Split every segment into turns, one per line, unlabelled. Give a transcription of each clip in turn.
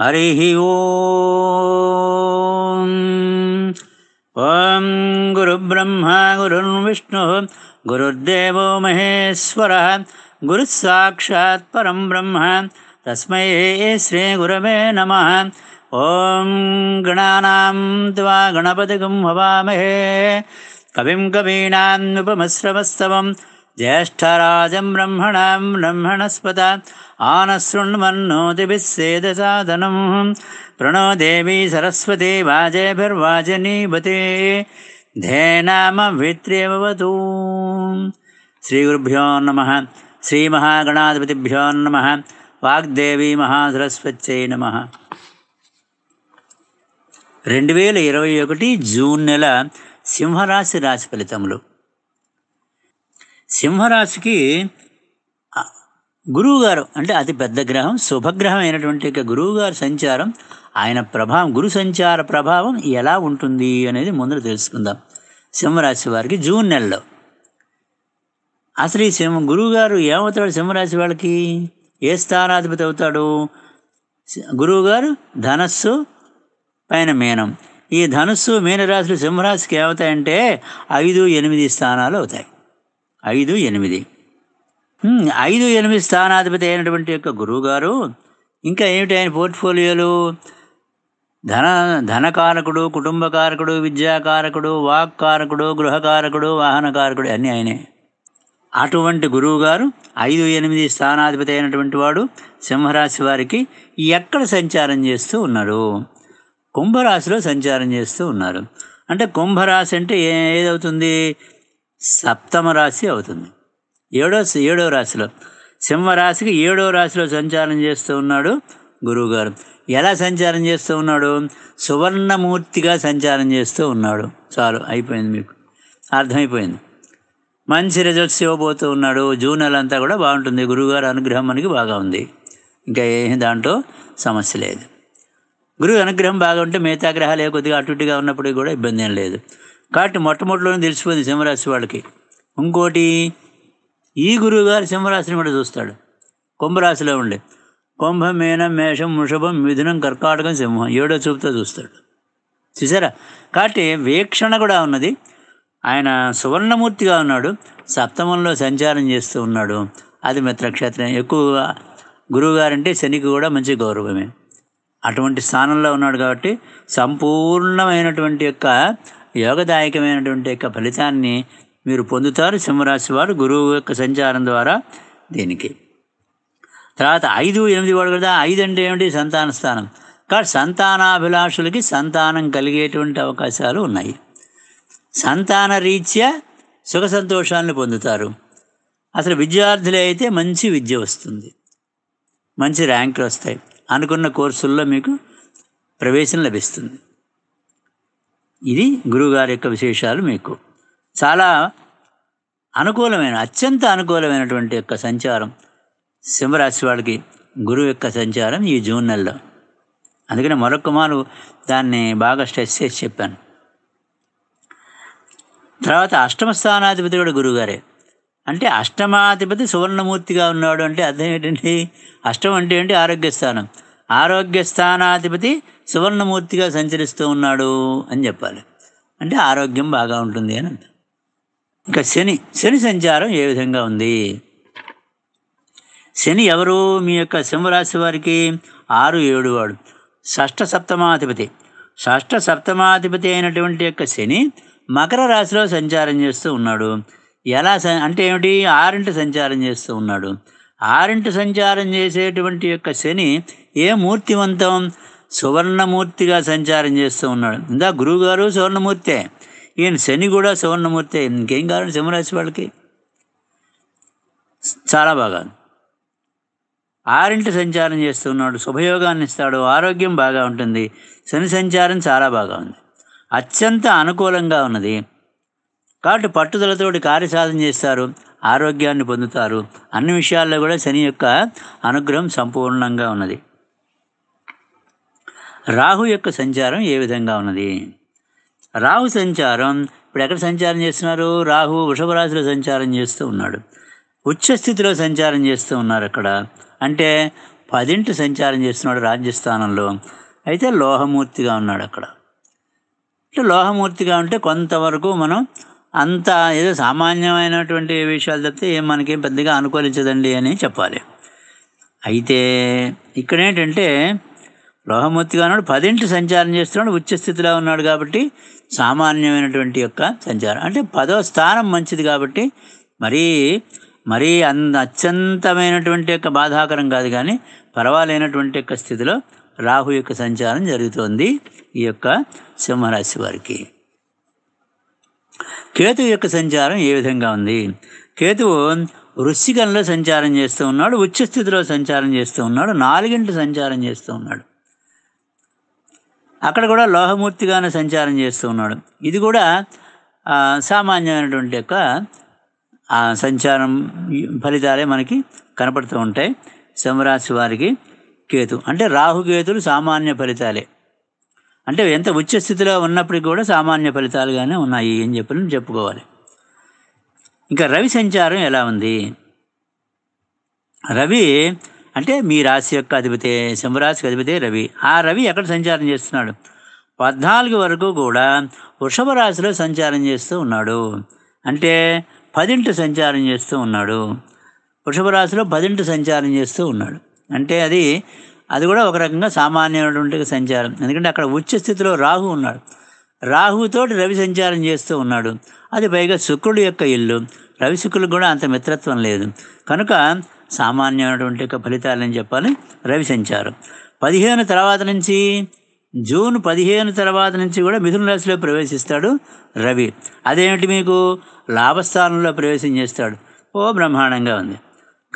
हरिः ॐ गुरुब्रह्मा गुरुर्विष्णुः गुरुर्देवो महेश्वरः परं ब्रह्म तस्मै श्री नमः ॐ गणानां त्वा गणपतिगं भवामहे कविं उपमश्रवस्तवं ज्येष्ठराजं ब्रह्मणां ब्रह्मणस्पदा आनशृण्वन्नोति विस्सेदसाधनं प्रणो देवी सरस्वती वाजेभिर्वाजनीवते धेनामवित्रेवतु श्रीगुरुभ्यो नमः श्रीमहागणाधिपतिभ्यो नमः వాగ్దేవి మహాసరస్వత్యై నమ రెండు వేల ఇరవై ఒకటి జూన్ నెల సింహరాశి రాశి ఫలితములు సింహరాశికి గురువుగారు అంటే అతి పెద్ద గ్రహం శుభగ్రహం అయినటువంటి గురువుగారు సంచారం ఆయన ప్రభావం గురు సంచార ప్రభావం ఎలా ఉంటుంది అనేది ముందు తెలుసుకుందాం సింహరాశి వారికి జూన్ నెలలో అసలు ఈ సింహం గురువుగారు ఏమవుతాడు సింహరాశి వాళ్ళకి ఏ స్థానాధిపతి అవుతాడు గురువుగారు ధనస్సు పైన మేనం ఈ ధనుస్సు మీనరాశులు సింహరాశికి ఏమవుతాయంటే ఐదు ఎనిమిది స్థానాలు అవుతాయి ఐదు ఎనిమిది ఐదు ఎనిమిది స్థానాధిపతి అయినటువంటి యొక్క గురువుగారు ఇంకా ఏమిటి ఆయన పోర్ట్ఫోలియోలు ధన ధనకారకుడు కుటుంబకారకుడు విద్యాకారకుడు వాక్కారకుడు గృహకారకుడు వాహనకారకుడు అన్నీ ఆయనే అటువంటి గురువు గారు ఐదు ఎనిమిది స్థానాధిపతి అయినటువంటి వాడు సింహరాశి వారికి ఎక్కడ సంచారం చేస్తూ ఉన్నారు కుంభరాశిలో సంచారం చేస్తూ ఉన్నారు అంటే కుంభరాశి అంటే ఏదవుతుంది సప్తమ రాశి అవుతుంది ఏడో ఏడో రాశిలో సింహరాశికి ఏడో రాశిలో సంచారం చేస్తూ ఉన్నాడు గురువుగారు ఎలా సంచారం చేస్తూ ఉన్నాడు సువర్ణమూర్తిగా సంచారం చేస్తూ ఉన్నాడు చాలు అయిపోయింది మీకు అర్థమైపోయింది మంచి రిజల్ట్స్ ఇవ్వబోతూ ఉన్నాడు జూన్ నెల అంతా కూడా బాగుంటుంది గురువుగారు అనుగ్రహం మనకి బాగా ఉంది ఇంకా ఏం దాంట్లో సమస్య లేదు గురువు అనుగ్రహం బాగా ఉంటే మిగతా గ్రహాలు ఏ కొద్దిగా అటుగా ఉన్నప్పటికీ కూడా ఇబ్బంది ఏం లేదు కాబట్టి మొట్టమొదటిలోనే తెలిసిపోయింది సింహరాశి వాళ్ళకి ఇంకోటి ఈ గురువు గారు సింహరాశిని కూడా చూస్తాడు కుంభరాశిలో ఉండే కుంభం మీనం మేషం వృషభం మిథునం కర్కాటకం సింహం ఏడో చూపుతో చూస్తాడు చూసారా కాబట్టి వీక్షణ కూడా ఉన్నది ఆయన సువర్ణమూర్తిగా ఉన్నాడు సప్తమంలో సంచారం చేస్తూ ఉన్నాడు అది మిత్రక్షేత్రం ఎక్కువగా గురువుగారంటే శనికి కూడా మంచి గౌరవమే అటువంటి స్థానంలో ఉన్నాడు కాబట్టి సంపూర్ణమైనటువంటి యొక్క యోగదాయకమైనటువంటి యొక్క ఫలితాన్ని మీరు పొందుతారు సింహరాశి వారు గురువు యొక్క సంచారం ద్వారా దీనికి తర్వాత ఐదు ఎనిమిది వాడు కదా ఐదు అంటే ఏమిటి సంతాన స్థానం కాబట్టి సంతానాభిలాషులకి సంతానం కలిగేటువంటి అవకాశాలు ఉన్నాయి సంతాన రీత్యా సుఖ సంతోషాలను పొందుతారు అసలు విద్యార్థులే అయితే మంచి విద్య వస్తుంది మంచి ర్యాంకులు వస్తాయి అనుకున్న కోర్సుల్లో మీకు ప్రవేశం లభిస్తుంది ఇది గురువుగారి యొక్క విశేషాలు మీకు చాలా అనుకూలమైన అత్యంత అనుకూలమైనటువంటి యొక్క సంచారం సింహరాశి వాళ్ళకి గురువు యొక్క సంచారం ఈ జూన్ నెలలో అందుకని మరొక మారు దాన్ని బాగా స్ట్రెస్ చేసి చెప్పాను తర్వాత అష్టమ స్థానాధిపతి కూడా గురువుగారే అంటే అష్టమాధిపతి సువర్ణమూర్తిగా ఉన్నాడు అంటే అర్థం ఏంటండి అష్టం అంటే ఏంటి ఆరోగ్య స్థానం ఆరోగ్య స్థానాధిపతి సువర్ణమూర్తిగా సంచరిస్తూ ఉన్నాడు అని చెప్పాలి అంటే ఆరోగ్యం బాగా ఉంటుంది అని అంత ఇంకా శని శని సంచారం ఏ విధంగా ఉంది శని ఎవరు మీ యొక్క సింహరాశి వారికి ఆరు ఏడు వాడు షష్ఠ సప్తమాధిపతి షష్ఠ సప్తమాధిపతి అయినటువంటి యొక్క శని మకర రాశిలో సంచారం చేస్తూ ఉన్నాడు ఎలా అంటే ఏమిటి ఆరింటి సంచారం చేస్తూ ఉన్నాడు ఆరింటి సంచారం చేసేటువంటి యొక్క శని ఏ మూర్తివంతం సువర్ణమూర్తిగా సంచారం చేస్తూ ఉన్నాడు ఇందా గురువుగారు సువర్ణమూర్తే ఈయన శని కూడా సువర్ణమూర్తి ఇంకేం కావాలి సింహరాశి వాళ్ళకి చాలా బాగా ఆరింటి సంచారం చేస్తున్నాడు శుభయోగాన్ని ఇస్తాడు ఆరోగ్యం బాగా ఉంటుంది శని సంచారం చాలా బాగా ఉంది అత్యంత అనుకూలంగా ఉన్నది కాబట్టి పట్టుదలతోటి కార్యసాధన చేస్తారు ఆరోగ్యాన్ని పొందుతారు అన్ని విషయాల్లో కూడా శని యొక్క అనుగ్రహం సంపూర్ణంగా ఉన్నది రాహు యొక్క సంచారం ఏ విధంగా ఉన్నది రాహు సంచారం ఇప్పుడు ఎక్కడ సంచారం చేస్తున్నారు రాహు వృషభ రాశిలో సంచారం చేస్తూ ఉన్నాడు ఉచ్చస్థితిలో సంచారం చేస్తూ ఉన్నారు అక్కడ అంటే పదింటి సంచారం చేస్తున్నాడు రాజ్యస్థానంలో అయితే లోహమూర్తిగా ఉన్నాడు అక్కడ ఇట్లా లోహమూర్తిగా ఉంటే కొంతవరకు మనం అంత ఏదో సామాన్యమైనటువంటి విషయాలు తప్పితే ఏం మనకేం పెద్దగా అనుకూలించదండి అని చెప్పాలి అయితే ఇక్కడేంటంటే లోహమూర్తిగా ఉన్నాడు పదింటి సంచారం చేస్తున్నాడు ఉచ్చస్థితిలో ఉన్నాడు కాబట్టి సామాన్యమైనటువంటి యొక్క సంచారం అంటే పదో స్థానం మంచిది కాబట్టి మరీ మరీ అంద అత్యంతమైనటువంటి యొక్క బాధాకరం కాదు కానీ పర్వాలేనటువంటి యొక్క స్థితిలో రాహు యొక్క సంచారం జరుగుతోంది ఈ యొక్క సింహరాశి వారికి కేతు యొక్క సంచారం ఏ విధంగా ఉంది కేతువు వృశ్చికంలో సంచారం చేస్తూ ఉన్నాడు ఉచ్చస్థితిలో సంచారం చేస్తూ ఉన్నాడు నాలుగింటి సంచారం చేస్తూ ఉన్నాడు అక్కడ కూడా లోహమూర్తిగానే సంచారం చేస్తూ ఉన్నాడు ఇది కూడా సామాన్యమైనటువంటి యొక్క సంచారం ఫలితాలే మనకి కనపడుతూ ఉంటాయి సింహరాశి వారికి కేతు అంటే రాహుకేతులు సామాన్య ఫలితాలే అంటే ఎంత ఉచ్చ స్థితిలో ఉన్నప్పటికీ కూడా సామాన్య ఫలితాలుగానే ఉన్నాయి అని చెప్పి చెప్పుకోవాలి ఇంకా రవి సంచారం ఎలా ఉంది రవి అంటే మీ రాశి యొక్క అధిపతి సింహరాశికి అధిపతి రవి ఆ రవి ఎక్కడ సంచారం చేస్తున్నాడు పద్నాలుగు వరకు కూడా వృషభ రాశిలో సంచారం చేస్తూ ఉన్నాడు అంటే పదింటి సంచారం చేస్తూ ఉన్నాడు వృషభ రాశిలో పదింటి సంచారం చేస్తూ ఉన్నాడు అంటే అది అది కూడా ఒక రకంగా సామాన్యమైనటువంటి సంచారం ఎందుకంటే అక్కడ ఉచ్చ స్థితిలో రాహు ఉన్నాడు రాహుతోటి రవి సంచారం చేస్తూ ఉన్నాడు అది పైగా శుక్రుడు యొక్క ఇల్లు రవి శుక్రులకు కూడా అంత మిత్రత్వం లేదు కనుక సామాన్యమైనటువంటి యొక్క ఫలితాలని చెప్పాలి రవి పదిహేను తర్వాత నుంచి జూన్ పదిహేను తర్వాత నుంచి కూడా మిథున రాశిలో ప్రవేశిస్తాడు రవి అదేమిటి మీకు లాభస్థానంలో ప్రవేశం చేస్తాడు ఓ బ్రహ్మాండంగా ఉంది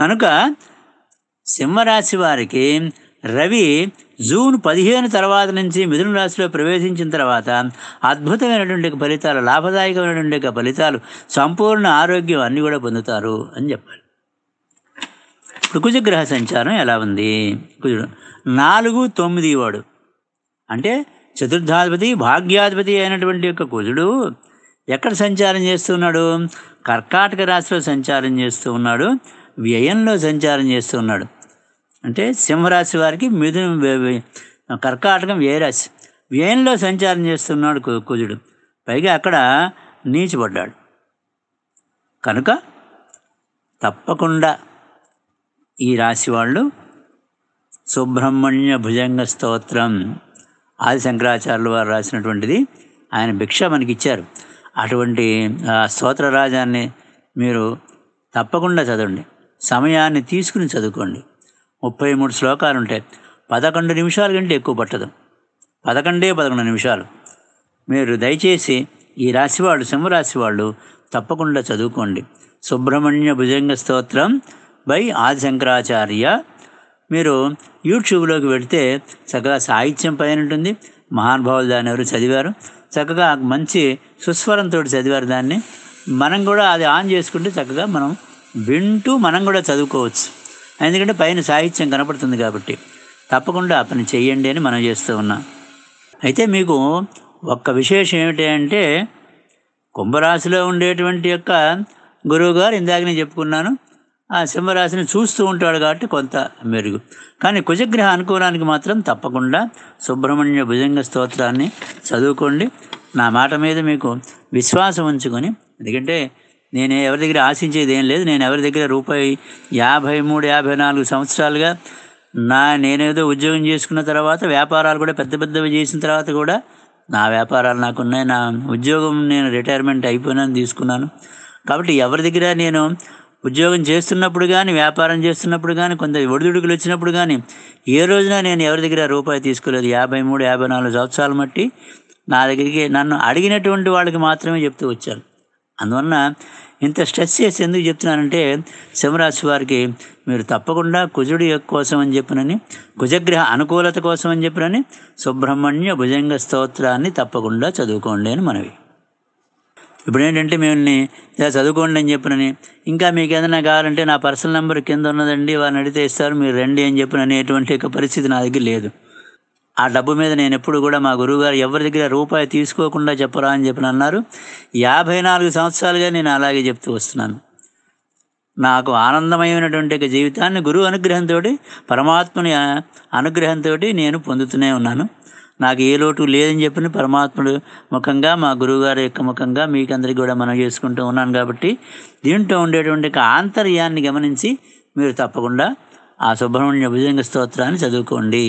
కనుక సింహరాశి వారికి రవి జూన్ పదిహేను తర్వాత నుంచి మిథున రాశిలో ప్రవేశించిన తర్వాత అద్భుతమైనటువంటి ఫలితాలు లాభదాయకమైనటువంటి ఫలితాలు సంపూర్ణ ఆరోగ్యం అన్నీ కూడా పొందుతారు అని చెప్పాలి ఇప్పుడు కుజగ్రహ సంచారం ఎలా ఉంది కుజుడు నాలుగు తొమ్మిది వాడు అంటే చతుర్థాధిపతి భాగ్యాధిపతి అయినటువంటి యొక్క కుజుడు ఎక్కడ సంచారం చేస్తున్నాడు కర్కాటక రాశిలో సంచారం చేస్తూ ఉన్నాడు వ్యయంలో సంచారం చేస్తూ ఉన్నాడు అంటే సింహరాశి వారికి మిథున కర్కాటకం ఏ రాశి వ్యయంలో సంచారం చేస్తున్నాడు కుజుడు పైగా అక్కడ నీచిపడ్డాడు కనుక తప్పకుండా ఈ రాశి వాళ్ళు సుబ్రహ్మణ్య భుజంగ స్తోత్రం ఆది శంకరాచార్యులు వారు రాసినటువంటిది ఆయన భిక్ష మనకి ఇచ్చారు అటువంటి స్తోత్ర రాజాన్ని మీరు తప్పకుండా చదవండి సమయాన్ని తీసుకుని చదువుకోండి ముప్పై మూడు శ్లోకాలు ఉంటాయి పదకొండు నిమిషాల కంటే ఎక్కువ పట్టదు పదకొండే పదకొండు నిమిషాలు మీరు దయచేసి ఈ రాశి వాళ్ళు సింహరాశి వాళ్ళు తప్పకుండా చదువుకోండి సుబ్రహ్మణ్య భుజంగ స్తోత్రం బై ఆది శంకరాచార్య మీరు యూట్యూబ్లోకి వెళితే చక్కగా సాహిత్యం పైన ఉంటుంది మహానుభావులు దాన్ని ఎవరు చదివారు చక్కగా మంచి సుస్వరంతో చదివారు దాన్ని మనం కూడా అది ఆన్ చేసుకుంటే చక్కగా మనం వింటూ మనం కూడా చదువుకోవచ్చు ఎందుకంటే పైన సాహిత్యం కనపడుతుంది కాబట్టి తప్పకుండా పని చేయండి అని మనం చేస్తూ ఉన్నాం అయితే మీకు ఒక్క విశేషం ఏమిటి అంటే కుంభరాశిలో ఉండేటువంటి యొక్క గురువుగారు ఇందాక నేను చెప్పుకున్నాను ఆ సింహరాశిని చూస్తూ ఉంటాడు కాబట్టి కొంత మెరుగు కానీ కుజగ్రహ అనుకూలానికి మాత్రం తప్పకుండా సుబ్రహ్మణ్య భుజంగ స్తోత్రాన్ని చదువుకోండి నా మాట మీద మీకు విశ్వాసం ఉంచుకొని ఎందుకంటే నేను ఎవరి దగ్గర ఆశించేది ఏం లేదు నేను ఎవరి దగ్గర రూపాయి యాభై మూడు యాభై నాలుగు సంవత్సరాలుగా నా నేనేదో ఉద్యోగం చేసుకున్న తర్వాత వ్యాపారాలు కూడా పెద్ద పెద్దవి చేసిన తర్వాత కూడా నా వ్యాపారాలు నాకున్నాయి నా ఉద్యోగం నేను రిటైర్మెంట్ అయిపోయినా తీసుకున్నాను కాబట్టి ఎవరి దగ్గర నేను ఉద్యోగం చేస్తున్నప్పుడు కానీ వ్యాపారం చేస్తున్నప్పుడు కానీ కొంత ఒడిదుడుకులు వచ్చినప్పుడు కానీ ఏ రోజున నేను ఎవరి దగ్గర రూపాయి తీసుకోలేదు యాభై మూడు యాభై నాలుగు సంవత్సరాలు మట్టి నా దగ్గరికి నన్ను అడిగినటువంటి వాళ్ళకి మాత్రమే చెప్తూ వచ్చాను అందువలన ఇంత స్ట్రెస్ చేసి ఎందుకు చెప్తున్నానంటే సింహరాశి వారికి మీరు తప్పకుండా కుజుడి కోసం అని చెప్పినని కుజగ్రహ అనుకూలత కోసం అని చెప్పినని సుబ్రహ్మణ్య భుజంగ స్తోత్రాన్ని తప్పకుండా చదువుకోండి అని మనవి ఇప్పుడు ఏంటంటే మిమ్మల్ని ఇలా చదువుకోండి అని చెప్పినని ఇంకా మీకు ఏదైనా కావాలంటే నా పర్సనల్ నెంబర్ కింద ఉన్నదండి వారిని అడిగితే ఇస్తారు మీరు రండి అని చెప్పిన అనేటువంటి పరిస్థితి నా దగ్గర లేదు ఆ డబ్బు మీద నేను ఎప్పుడు కూడా మా గురువుగారు ఎవరి దగ్గర రూపాయి తీసుకోకుండా చెప్పరా అని చెప్పిన అన్నారు యాభై నాలుగు సంవత్సరాలుగా నేను అలాగే చెప్తూ వస్తున్నాను నాకు ఆనందమైనటువంటి జీవితాన్ని గురువు అనుగ్రహంతో పరమాత్మని అనుగ్రహంతో నేను పొందుతూనే ఉన్నాను నాకు ఏ లోటు లేదని చెప్పిన పరమాత్ముడు ముఖంగా మా గురువుగారి యొక్క ముఖంగా మీకందరికీ కూడా మనం చేసుకుంటూ ఉన్నాను కాబట్టి దీంట్లో ఉండేటువంటి ఆంతర్యాన్ని గమనించి మీరు తప్పకుండా ఆ సుబ్రహ్మణ్య భుజంగ స్తోత్రాన్ని చదువుకోండి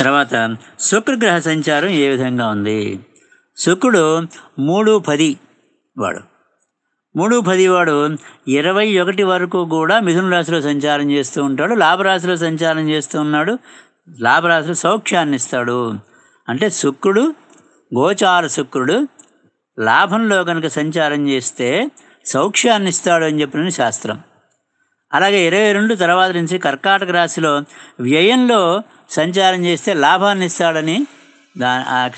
తర్వాత శుక్రగ్రహ సంచారం ఏ విధంగా ఉంది శుక్రుడు మూడు పది వాడు మూడు పదివాడు ఇరవై ఒకటి వరకు కూడా మిథున రాశిలో సంచారం చేస్తూ ఉంటాడు లాభరాశిలో సంచారం చేస్తూ ఉన్నాడు లాభరాశిలో సౌఖ్యాన్ని ఇస్తాడు అంటే శుక్రుడు గోచార శుక్రుడు లాభంలో కనుక సంచారం చేస్తే సౌఖ్యాన్ని ఇస్తాడు అని చెప్పిన శాస్త్రం అలాగే ఇరవై రెండు తర్వాత నుంచి కర్కాటక రాశిలో వ్యయంలో సంచారం చేస్తే లాభాన్ని ఇస్తాడని దా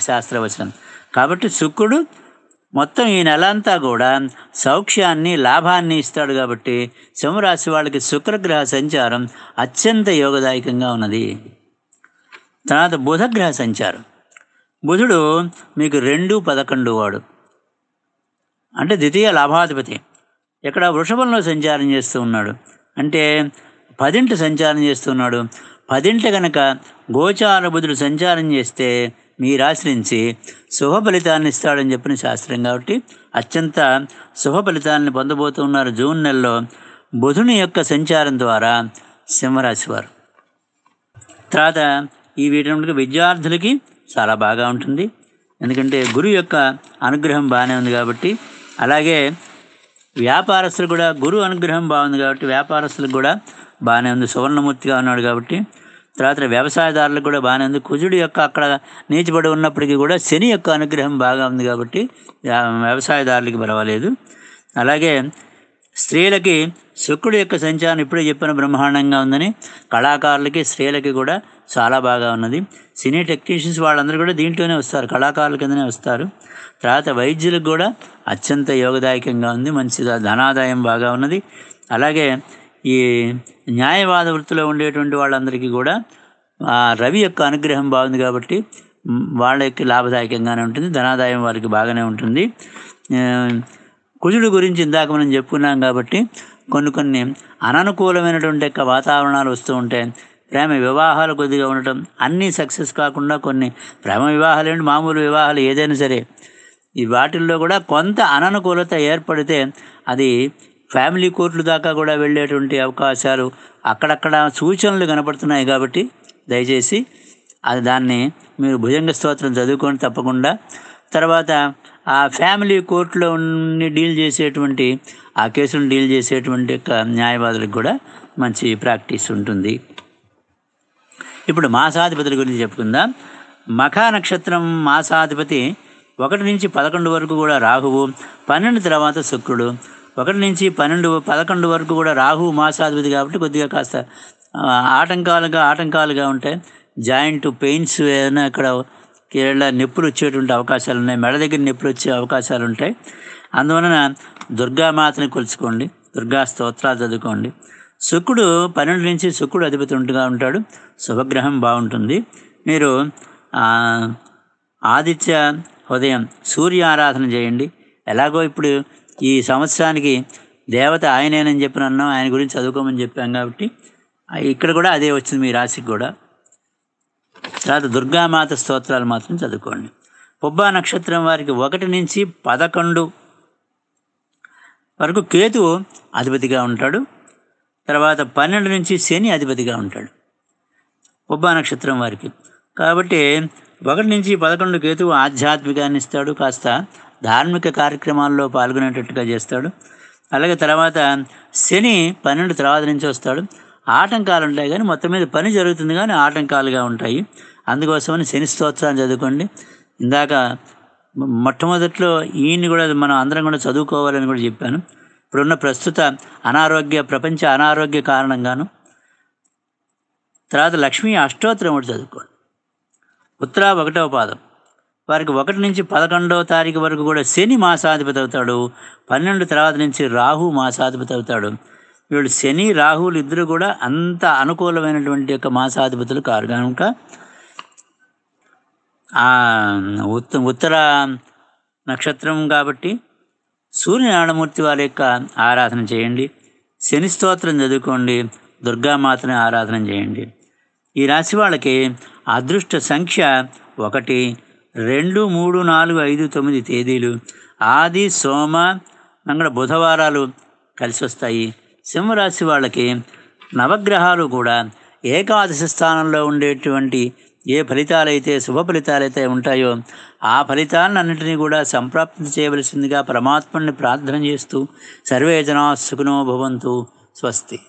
శాస్త్రవచనం కాబట్టి శుక్రుడు మొత్తం ఈ నెల అంతా కూడా సౌఖ్యాన్ని లాభాన్ని ఇస్తాడు కాబట్టి సింహరాశి వాళ్ళకి శుక్రగ్రహ సంచారం అత్యంత యోగదాయకంగా ఉన్నది తర్వాత బుధగ్రహ సంచారం బుధుడు మీకు రెండు పదకొండు వాడు అంటే ద్వితీయ లాభాధిపతి ఇక్కడ వృషభంలో సంచారం చేస్తూ ఉన్నాడు అంటే పదింటి సంచారం చేస్తున్నాడు పదింటి కనుక గోచార బుధుడు సంచారం చేస్తే మీరు ఆశ్రయించి శుభ ఫలితాన్ని ఇస్తాడని చెప్పిన శాస్త్రం కాబట్టి అత్యంత శుభ పొందబోతున్నారు జూన్ నెలలో బుధుని యొక్క సంచారం ద్వారా సింహరాశి వారు తర్వాత ఈ వీటి విద్యార్థులకి చాలా బాగా ఉంటుంది ఎందుకంటే గురువు యొక్క అనుగ్రహం బాగానే ఉంది కాబట్టి అలాగే వ్యాపారస్తులు కూడా గురువు అనుగ్రహం బాగుంది కాబట్టి వ్యాపారస్తులకు కూడా బాగానే ఉంది సువర్ణమూర్తిగా ఉన్నాడు కాబట్టి తర్వాత వ్యవసాయదారులకు కూడా బాగానే ఉంది కుజుడు యొక్క అక్కడ నీచిపడి ఉన్నప్పటికీ కూడా శని యొక్క అనుగ్రహం బాగా ఉంది కాబట్టి వ్యవసాయదారులకి పర్వాలేదు అలాగే స్త్రీలకి శుక్రుడు యొక్క సంచారం ఇప్పుడే చెప్పిన బ్రహ్మాండంగా ఉందని కళాకారులకి స్త్రీలకి కూడా చాలా బాగా ఉన్నది సినీ టెక్నీషియన్స్ వాళ్ళందరూ కూడా దీంట్లోనే వస్తారు కళాకారుల కిందనే వస్తారు తర్వాత వైద్యులకు కూడా అత్యంత యోగదాయకంగా ఉంది మంచి ధనాదాయం బాగా ఉన్నది అలాగే ఈ న్యాయవాద వృత్తిలో ఉండేటువంటి వాళ్ళందరికీ కూడా రవి యొక్క అనుగ్రహం బాగుంది కాబట్టి వాళ్ళకి లాభదాయకంగానే ఉంటుంది ధనాదాయం వారికి బాగానే ఉంటుంది కుజుడు గురించి ఇందాక మనం చెప్పుకున్నాం కాబట్టి కొన్ని కొన్ని అననుకూలమైనటువంటి యొక్క వాతావరణాలు వస్తూ ఉంటాయి ప్రేమ వివాహాలు కొద్దిగా ఉండటం అన్నీ సక్సెస్ కాకుండా కొన్ని ప్రేమ వివాహాలు ఏంటి మామూలు వివాహాలు ఏదైనా సరే ఈ వాటిల్లో కూడా కొంత అననుకూలత ఏర్పడితే అది ఫ్యామిలీ కోర్టుల దాకా కూడా వెళ్ళేటువంటి అవకాశాలు అక్కడక్కడ సూచనలు కనపడుతున్నాయి కాబట్టి దయచేసి అది దాన్ని మీరు భుజంగ స్తోత్రం చదువుకొని తప్పకుండా తర్వాత ఆ ఫ్యామిలీ కోర్టులో ఉన్ని డీల్ చేసేటువంటి ఆ కేసులను డీల్ చేసేటువంటి యొక్క న్యాయవాదులకు కూడా మంచి ప్రాక్టీస్ ఉంటుంది ఇప్పుడు మాసాధిపతుల గురించి చెప్పుకుందాం మఖా నక్షత్రం మాసాధిపతి ఒకటి నుంచి పదకొండు వరకు కూడా రాహువు పన్నెండు తర్వాత శుక్రుడు ఒకటి నుంచి పన్నెండు పదకొండు వరకు కూడా రాహు మాసాధిపతి కాబట్టి కొద్దిగా కాస్త ఆటంకాలుగా ఆటంకాలుగా ఉంటాయి జాయింట్ పెయిన్స్ ఏదైనా ఇక్కడ కేరళ నొప్పులు వచ్చేటువంటి అవకాశాలు ఉన్నాయి మెడ దగ్గర నొప్పులు వచ్చే అవకాశాలు ఉంటాయి అందువలన దుర్గామాతని కొలుచుకోండి దుర్గా స్తోత్రాలు చదువుకోండి శుక్రుడు పన్నెండు నుంచి శుక్రుడు అధిపతి ఉంటుగా ఉంటాడు శుభగ్రహం బాగుంటుంది మీరు ఆదిత్య ఉదయం సూర్య ఆరాధన చేయండి ఎలాగో ఇప్పుడు ఈ సంవత్సరానికి దేవత ఆయనేనని చెప్పిన అన్నాం ఆయన గురించి చదువుకోమని చెప్పాం కాబట్టి ఇక్కడ కూడా అదే వచ్చింది మీ రాశికి కూడా తర్వాత దుర్గామాత స్తోత్రాలు మాత్రం చదువుకోండి పుబ్బా నక్షత్రం వారికి ఒకటి నుంచి పదకొండు వరకు కేతు అధిపతిగా ఉంటాడు తర్వాత పన్నెండు నుంచి శని అధిపతిగా ఉంటాడు పుబ్బా నక్షత్రం వారికి కాబట్టి ఒకటి నుంచి పదకొండు కేతువు ఆధ్యాత్మికాన్ని ఇస్తాడు కాస్త ధార్మిక కార్యక్రమాల్లో పాల్గొనేటట్టుగా చేస్తాడు అలాగే తర్వాత శని పన్నెండు తర్వాత నుంచి వస్తాడు ఆటంకాలు ఉంటాయి కానీ మొత్తం మీద పని జరుగుతుంది కానీ ఆటంకాలుగా ఉంటాయి అందుకోసమని శని స్తోత్రాన్ని చదువుకోండి ఇందాక మొట్టమొదట్లో ఈయన్ని కూడా మనం అందరం కూడా చదువుకోవాలని కూడా చెప్పాను ఇప్పుడున్న ప్రస్తుత అనారోగ్య ప్రపంచ అనారోగ్య కారణంగాను తర్వాత లక్ష్మీ అష్టోత్తరం ఒకటి చదువుకోండి ఉత్తరా ఒకటవ పాదం వారికి ఒకటి నుంచి పదకొండవ తారీఖు వరకు కూడా శని మాసాధిపతి అవుతాడు పన్నెండు తర్వాత నుంచి రాహు మాసాధిపతి అవుతాడు వీళ్ళు శని రాహులు ఇద్దరు కూడా అంత అనుకూలమైనటువంటి యొక్క మాసాధిపతులు కారు కనుక ఉత్త ఉత్తర నక్షత్రం కాబట్టి సూర్యనారాయణమూర్తి వారి యొక్క ఆరాధన చేయండి శని స్తోత్రం చదువుకోండి దుర్గామాతని ఆరాధన చేయండి ఈ రాశి వాళ్ళకి అదృష్ట సంఖ్య ఒకటి రెండు మూడు నాలుగు ఐదు తొమ్మిది తేదీలు ఆది సోమ మంగళ బుధవారాలు కలిసి వస్తాయి సింహరాశి వాళ్ళకి నవగ్రహాలు కూడా ఏకాదశ స్థానంలో ఉండేటువంటి ఏ ఫలితాలైతే శుభ ఫలితాలైతే ఉంటాయో ఆ అన్నింటినీ కూడా సంప్రాప్తి చేయవలసిందిగా పరమాత్మని ప్రార్థన చేస్తూ సర్వే జనా స్వస్తి